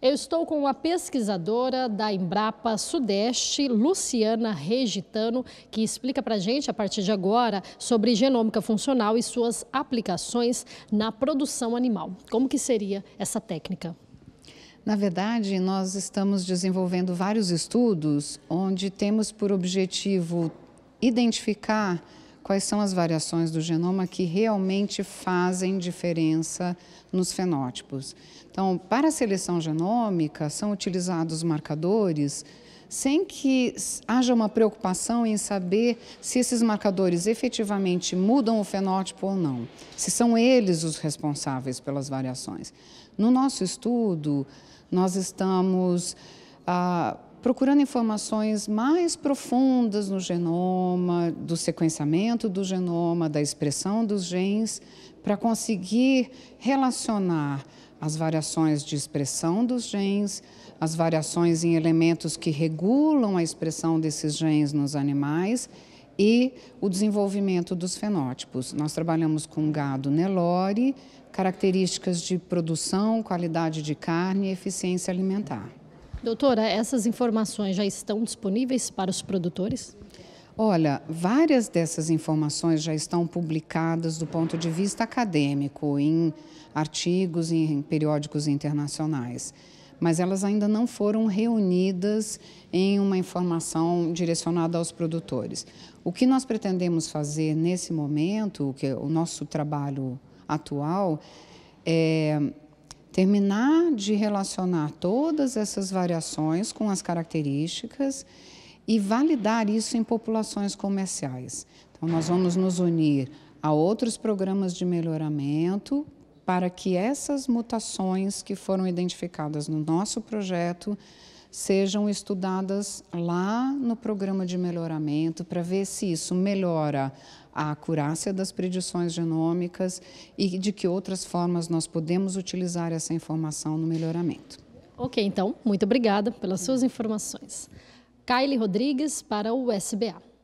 Eu estou com a pesquisadora da Embrapa Sudeste, Luciana Regitano, que explica para a gente, a partir de agora, sobre genômica funcional e suas aplicações na produção animal. Como que seria essa técnica? Na verdade, nós estamos desenvolvendo vários estudos onde temos por objetivo identificar quais são as variações do genoma que realmente fazem diferença nos fenótipos. Então, para a seleção genômica, são utilizados marcadores sem que haja uma preocupação em saber se esses marcadores efetivamente mudam o fenótipo ou não, se são eles os responsáveis pelas variações. No nosso estudo, nós estamos. Ah, procurando informações mais profundas no genoma, do sequenciamento do genoma, da expressão dos genes, para conseguir relacionar as variações de expressão dos genes, as variações em elementos que regulam a expressão desses genes nos animais e o desenvolvimento dos fenótipos. Nós trabalhamos com gado Nelore, características de produção, qualidade de carne e eficiência alimentar. Doutora, essas informações já estão disponíveis para os produtores? Olha, várias dessas informações já estão publicadas do ponto de vista acadêmico, em artigos, em periódicos internacionais mas elas ainda não foram reunidas em uma informação direcionada aos produtores. O que nós pretendemos fazer nesse momento, que é o nosso trabalho atual, é terminar de relacionar todas essas variações com as características e validar isso em populações comerciais. Então, nós vamos nos unir a outros programas de melhoramento para que essas mutações que foram identificadas no nosso projeto sejam estudadas lá no programa de melhoramento para ver se isso melhora a acurácia das predições genômicas e de que outras formas nós podemos utilizar essa informação no melhoramento. Ok, então, muito obrigada pelas suas informações. Kylie Rodrigues para o SBA.